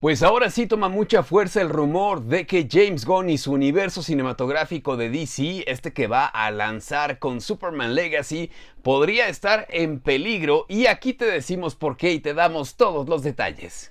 Pues ahora sí toma mucha fuerza el rumor de que James Gunn y su universo cinematográfico de DC, este que va a lanzar con Superman Legacy, podría estar en peligro y aquí te decimos por qué y te damos todos los detalles.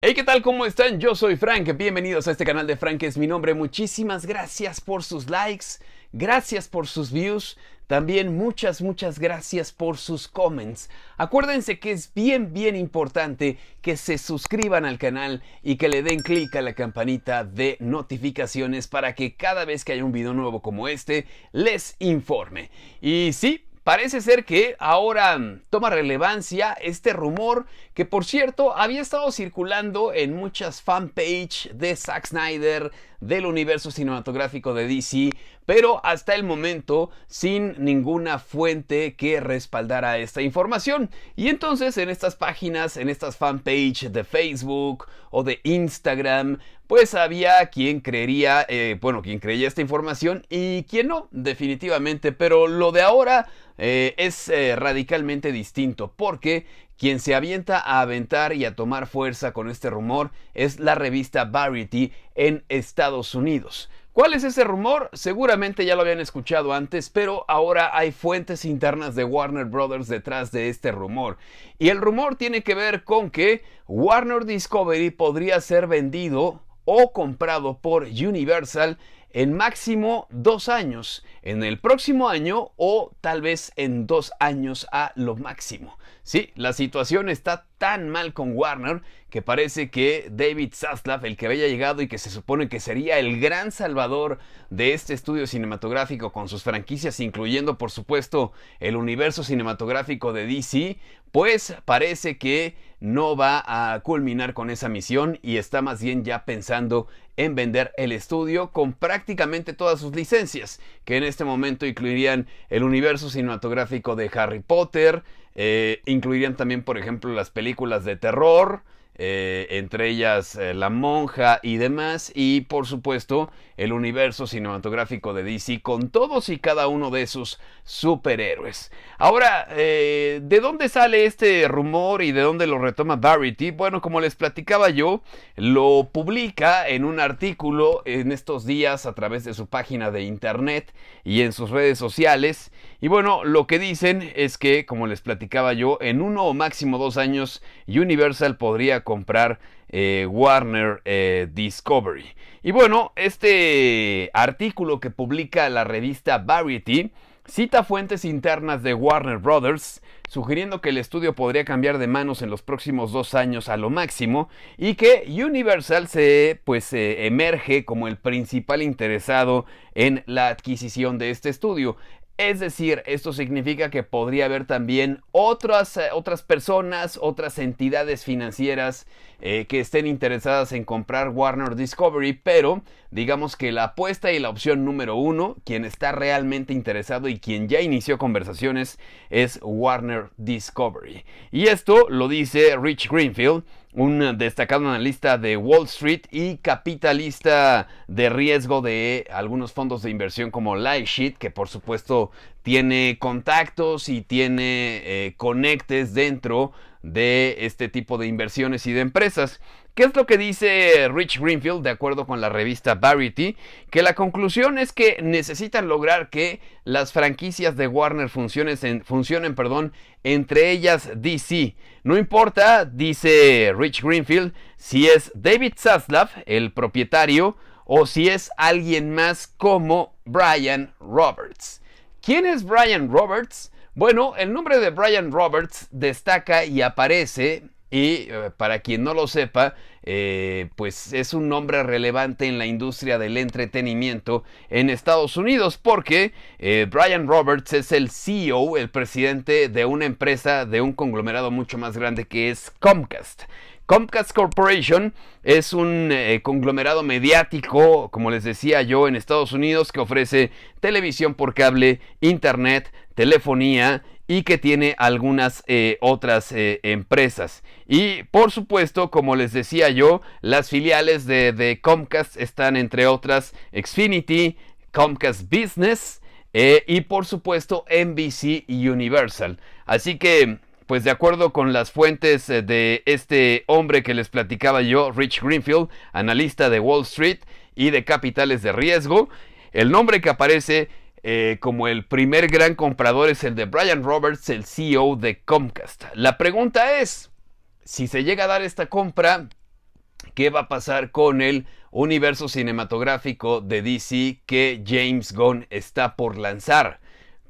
Hey, ¿qué tal? ¿Cómo están? Yo soy Frank. Bienvenidos a este canal de Frank es mi nombre. Muchísimas gracias por sus likes Gracias por sus views. También muchas, muchas gracias por sus comments. Acuérdense que es bien, bien importante que se suscriban al canal y que le den clic a la campanita de notificaciones para que cada vez que haya un video nuevo como este les informe. Y sí, parece ser que ahora mm, toma relevancia este rumor que por cierto había estado circulando en muchas fanpage de Zack Snyder, del universo cinematográfico de DC, pero hasta el momento sin ninguna fuente que respaldara esta información. Y entonces en estas páginas, en estas fanpage de Facebook o de Instagram, pues había quien creería, eh, bueno, quien creía esta información y quien no, definitivamente, pero lo de ahora eh, es eh, radicalmente distinto, porque quien se avienta a aventar y a tomar fuerza con este rumor es la revista Variety en Estados Unidos. ¿Cuál es ese rumor? Seguramente ya lo habían escuchado antes, pero ahora hay fuentes internas de Warner Brothers detrás de este rumor. Y el rumor tiene que ver con que Warner Discovery podría ser vendido o comprado por Universal en máximo dos años, en el próximo año o tal vez en dos años a lo máximo. Sí, la situación está tan mal con Warner que parece que David Zaslav, el que había llegado y que se supone que sería el gran salvador de este estudio cinematográfico con sus franquicias, incluyendo por supuesto el universo cinematográfico de DC, pues parece que no va a culminar con esa misión y está más bien ya pensando en vender el estudio con prácticamente todas sus licencias, que en este momento incluirían el universo cinematográfico de Harry Potter, eh, incluirían también, por ejemplo, las películas de terror, eh, entre ellas eh, La Monja y demás, y por supuesto el universo cinematográfico de DC con todos y cada uno de sus superhéroes. Ahora, eh, ¿de dónde sale este rumor y de dónde lo retoma Variety? Bueno, como les platicaba yo, lo publica en un artículo en estos días a través de su página de internet y en sus redes sociales. Y bueno, lo que dicen es que, como les platicaba yo, en uno o máximo dos años Universal podría comprar eh, Warner eh, Discovery. Y bueno, este artículo que publica la revista Variety cita fuentes internas de Warner Brothers, sugiriendo que el estudio podría cambiar de manos en los próximos dos años a lo máximo y que Universal se pues eh, emerge como el principal interesado en la adquisición de este estudio. Es decir, esto significa que podría haber también otras, eh, otras personas, otras entidades financieras eh, que estén interesadas en comprar Warner Discovery, pero digamos que la apuesta y la opción número uno, quien está realmente interesado y quien ya inició conversaciones, es Warner Discovery. Y esto lo dice Rich Greenfield, un destacado analista de Wall Street y capitalista de riesgo de algunos fondos de inversión como Lightsheet, que por supuesto tiene contactos y tiene eh, conectes dentro de este tipo de inversiones y de empresas. ¿Qué es lo que dice Rich Greenfield de acuerdo con la revista Variety? Que la conclusión es que necesitan lograr que las franquicias de Warner funcionen, funcionen perdón, entre ellas DC. No importa, dice Rich Greenfield, si es David Zaslav, el propietario, o si es alguien más como Brian Roberts. ¿Quién es Brian Roberts? Bueno, el nombre de Brian Roberts destaca y aparece y eh, para quien no lo sepa, eh, pues es un nombre relevante en la industria del entretenimiento en Estados Unidos porque eh, Brian Roberts es el CEO, el presidente de una empresa, de un conglomerado mucho más grande que es Comcast. Comcast Corporation es un conglomerado mediático, como les decía yo, en Estados Unidos que ofrece televisión por cable, internet, telefonía y que tiene algunas eh, otras eh, empresas. Y por supuesto, como les decía yo, las filiales de, Comcast están entre otras Xfinity, Comcast Business eh, y por supuesto NBC Universal. Así que, pues de acuerdo con las fuentes de este hombre que les platicaba yo, Rich Greenfield, analista de Wall Street y de capitales de riesgo, el nombre que aparece eh, como el primer gran comprador es el de Brian Roberts, el CEO de Comcast. La pregunta es, si se llega a dar esta compra, ¿qué va a pasar con el universo cinematográfico de DC que James Gunn está por lanzar?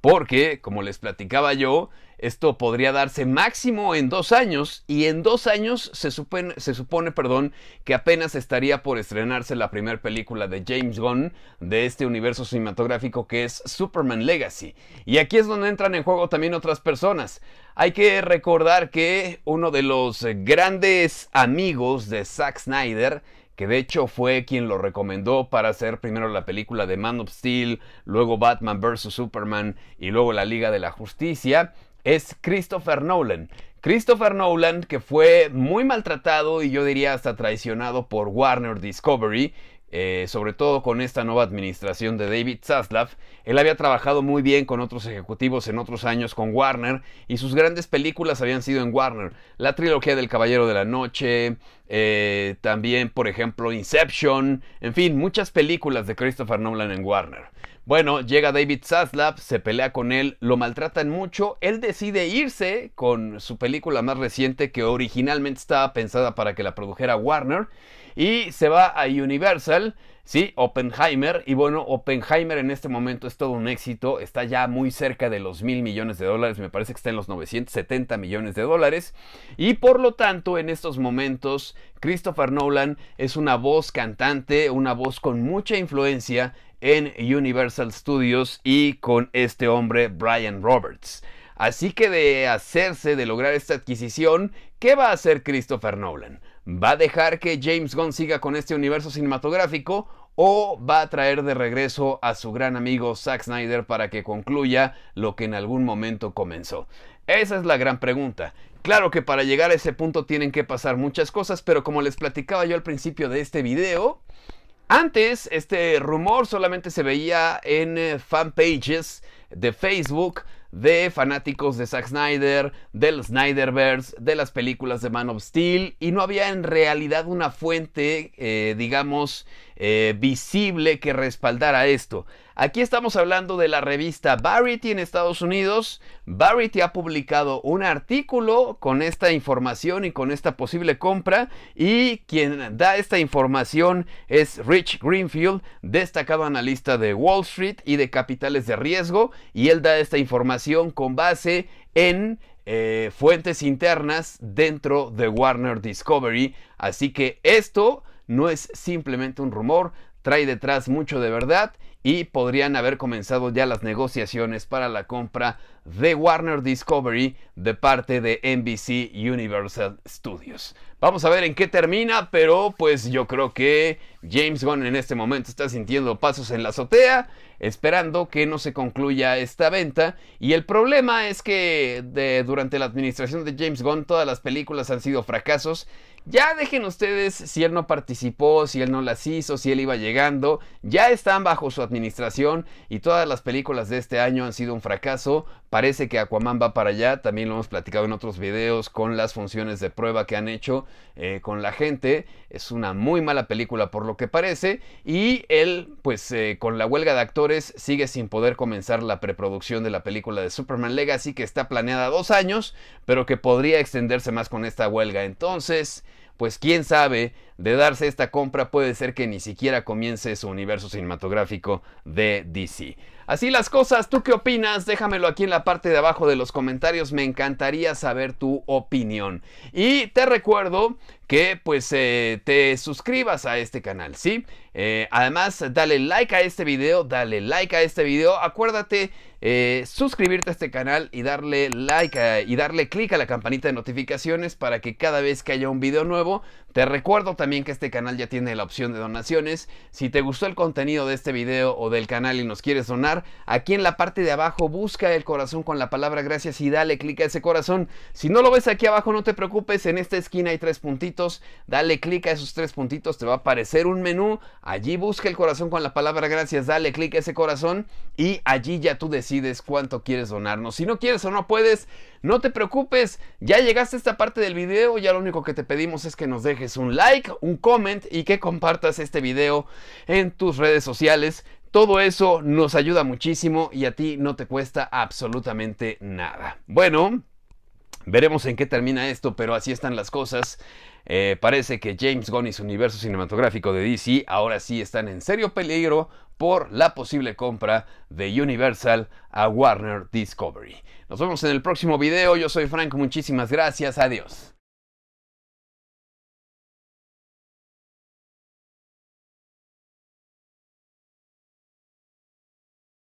Porque, como les platicaba yo, esto podría darse máximo en dos años y en dos años se supone, perdón, que apenas estaría por estrenarse la primera película de James Gunn de este universo cinematográfico que es Superman Legacy. Y aquí es donde entran en juego también otras personas. Hay que recordar que uno de los grandes amigos de Zack Snyder que de hecho fue quien lo recomendó para hacer primero la película de Man of Steel, luego Batman vs. Superman y luego la Liga de la Justicia, es Christopher Nolan. Christopher Nolan, que fue muy maltratado y yo diría hasta traicionado por Warner Discovery, eh, sobre todo con esta nueva administración de David Zaslav. Él había trabajado muy bien con otros ejecutivos en otros años con Warner y sus grandes películas habían sido en Warner. La trilogía del Caballero de la Noche, eh, también por ejemplo Inception, en fin, muchas películas de Christopher Nolan en Warner. Bueno, llega David Zaslav, se pelea con él, lo maltratan mucho, él decide irse con su película más reciente que originalmente estaba pensada para que la produjera Warner y se va a Universal, sí, Oppenheimer, y bueno, Oppenheimer en este momento es todo un éxito, está ya muy cerca de los mil millones de dólares, me parece que está en los 970 millones de dólares, y por lo tanto en estos momentos Christopher Nolan es una voz cantante, una voz con mucha influencia en Universal Studios y con este hombre Brian Roberts. Así que de hacerse, de lograr esta adquisición, ¿qué va a hacer Christopher Nolan? ¿Va a dejar que James Gunn siga con este universo cinematográfico o va a traer de regreso a su gran amigo Zack Snyder para que concluya lo que en algún momento comenzó? Esa es la gran pregunta. Claro que para llegar a ese punto tienen que pasar muchas cosas, pero como les platicaba yo al principio de este video, antes este rumor solamente se veía en eh, fanpages de Facebook de fanáticos de Zack Snyder, del Snyderverse, de las películas de Man of Steel y no había en realidad una fuente, eh, digamos, eh, visible que respaldara esto. Aquí estamos hablando de la revista Variety en Estados Unidos. Variety ha publicado un artículo con esta información y con esta posible compra y quien da esta información es Rich Greenfield, destacado analista de Wall Street y de capitales de riesgo y él da esta información con base en eh, fuentes internas dentro de Warner Discovery. Así que esto no es simplemente un rumor, trae detrás mucho de verdad y podrían haber comenzado ya las negociaciones para la compra de Warner Discovery de parte de NBC Universal Studios. Vamos a ver en qué termina, pero pues yo creo que James Gunn en este momento está sintiendo pasos en la azotea, esperando que no se concluya esta venta. Y el problema es que durante la administración de James Gunn todas las películas han sido fracasos ya dejen ustedes si él no participó, si él no las hizo, si él iba llegando. Ya están bajo su administración y todas las películas de este año han sido un fracaso, Parece que Aquaman va para allá, también lo hemos platicado en otros videos con las funciones de prueba que han hecho eh, con la gente. Es una muy mala película por lo que parece y él pues eh, con la huelga de actores sigue sin poder comenzar la preproducción de la película de Superman Legacy que está planeada dos años pero que podría extenderse más con esta huelga. Entonces pues quién sabe, de darse esta compra puede ser que ni siquiera comience su universo cinematográfico de DC. Así las cosas, ¿tú qué opinas? Déjamelo aquí en la parte de abajo de los comentarios, me encantaría saber tu opinión. Y te recuerdo que pues eh, te suscribas a este canal, ¿sí? Eh, además, dale like a este video, dale like a este video, acuérdate eh, suscribirte a este canal y darle like y darle click a la campanita de notificaciones para que cada vez que haya un video nuevo, te recuerdo también que este canal ya tiene la opción de donaciones, si te gustó el contenido de este video o del canal y nos quieres donar, aquí en la parte de abajo busca el corazón con la palabra gracias y dale click a ese corazón, si no lo ves aquí abajo no te preocupes, en esta esquina hay tres puntitos, dale clic a esos tres puntitos, te va a aparecer un menú, allí busca el corazón con la palabra gracias, dale clic a ese corazón y allí ya tú decides cuánto quieres donarnos. Si no quieres o no puedes, no te preocupes, ya llegaste a esta parte del video, ya lo único que te pedimos es que nos dejes un like, un comment y que compartas este video en tus redes sociales. Todo eso nos ayuda muchísimo y a ti no te cuesta absolutamente nada. Bueno, Veremos en qué termina esto, pero así están las cosas. Eh, parece que James Gunn y su universo cinematográfico de DC ahora sí están en serio peligro por la posible compra de Universal a Warner Discovery. Nos vemos en el próximo video. Yo soy Frank, muchísimas gracias. Adiós.